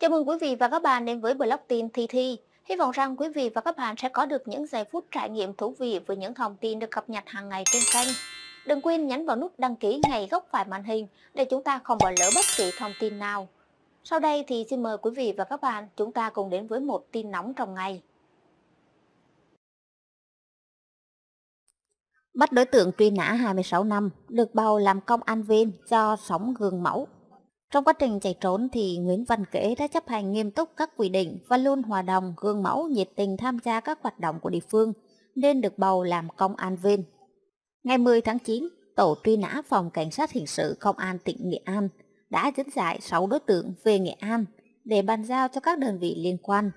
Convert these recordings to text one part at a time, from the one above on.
Chào mừng quý vị và các bạn đến với blog tin Thi Thi. Hy vọng rằng quý vị và các bạn sẽ có được những giây phút trải nghiệm thú vị với những thông tin được cập nhật hàng ngày trên kênh. Đừng quên nhấn vào nút đăng ký ngay góc phải màn hình để chúng ta không bỏ lỡ bất kỳ thông tin nào. Sau đây thì xin mời quý vị và các bạn chúng ta cùng đến với một tin nóng trong ngày. Bắt đối tượng truy nã 26 năm, được bầu làm công an viên cho sống gương mẫu trong quá trình chạy trốn thì Nguyễn Văn Kế đã chấp hành nghiêm túc các quy định và luôn hòa đồng, gương mẫu, nhiệt tình tham gia các hoạt động của địa phương, nên được bầu làm công an viên. Ngày 10 tháng 9, Tổ truy nã Phòng Cảnh sát Hình sự Công an tỉnh Nghệ An đã dẫn giải 6 đối tượng về Nghệ An để bàn giao cho các đơn vị liên quan.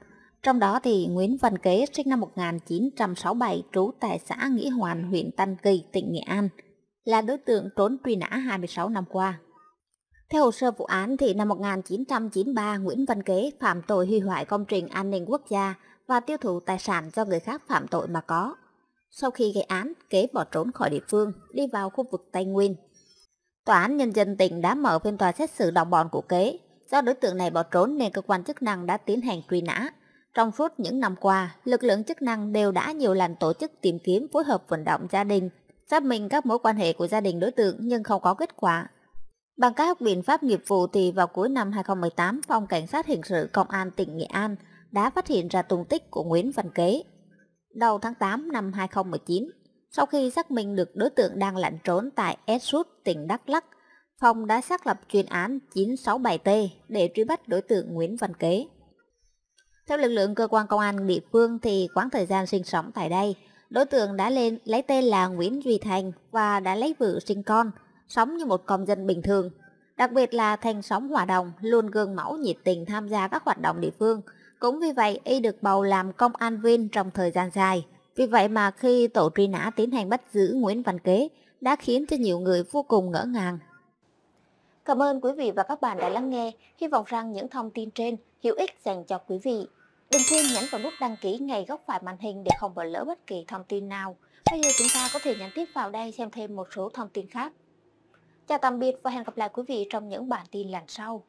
Trong đó thì Nguyễn Văn Kế sinh năm 1967 trú tại xã Nghĩa Hoàn, huyện Tân Kỳ, tỉnh Nghệ An, là đối tượng trốn truy nã 26 năm qua. Theo hồ sơ vụ án thì năm 1993, Nguyễn Văn Kế phạm tội hủy hoại công trình an ninh quốc gia và tiêu thụ tài sản do người khác phạm tội mà có. Sau khi gây án, Kế bỏ trốn khỏi địa phương, đi vào khu vực Tây Nguyên. Tòa án Nhân dân tỉnh đã mở phiên tòa xét xử đồng bọn của Kế. Do đối tượng này bỏ trốn nên cơ quan chức năng đã tiến hành truy nã. Trong suốt những năm qua, lực lượng chức năng đều đã nhiều lần tổ chức tìm kiếm phối hợp vận động gia đình, xác minh các mối quan hệ của gia đình đối tượng nhưng không có kết quả Bằng các biện pháp nghiệp vụ thì vào cuối năm 2018, Phòng Cảnh sát Hình sự Công an tỉnh Nghệ An đã phát hiện ra tung tích của Nguyễn Văn Kế. Đầu tháng 8 năm 2019, sau khi xác minh được đối tượng đang lẩn trốn tại Esut, tỉnh Đắk lắc Phòng đã xác lập chuyên án 967T để truy bắt đối tượng Nguyễn Văn Kế. Theo lực lượng cơ quan công an địa phương thì quãng thời gian sinh sống tại đây, đối tượng đã lên lấy tên là Nguyễn Duy Thành và đã lấy vợ sinh con – sống như một công dân bình thường. Đặc biệt là thành sóng hòa đồng luôn gương mẫu nhiệt tình tham gia các hoạt động địa phương. Cũng vì vậy y được bầu làm công an viên trong thời gian dài. Vì vậy mà khi tổ truy nã tiến hành bắt giữ Nguyễn Văn Kế đã khiến cho nhiều người vô cùng ngỡ ngàng. Cảm ơn quý vị và các bạn đã lắng nghe. Hy vọng rằng những thông tin trên hữu ích dành cho quý vị. Đừng quên nhấn vào nút đăng ký ngay góc phải màn hình để không bỏ lỡ bất kỳ thông tin nào. Bây giờ chúng ta có thể nhắn tiếp vào đây xem thêm một số thông tin khác. Chào tạm biệt và hẹn gặp lại quý vị trong những bản tin lần sau.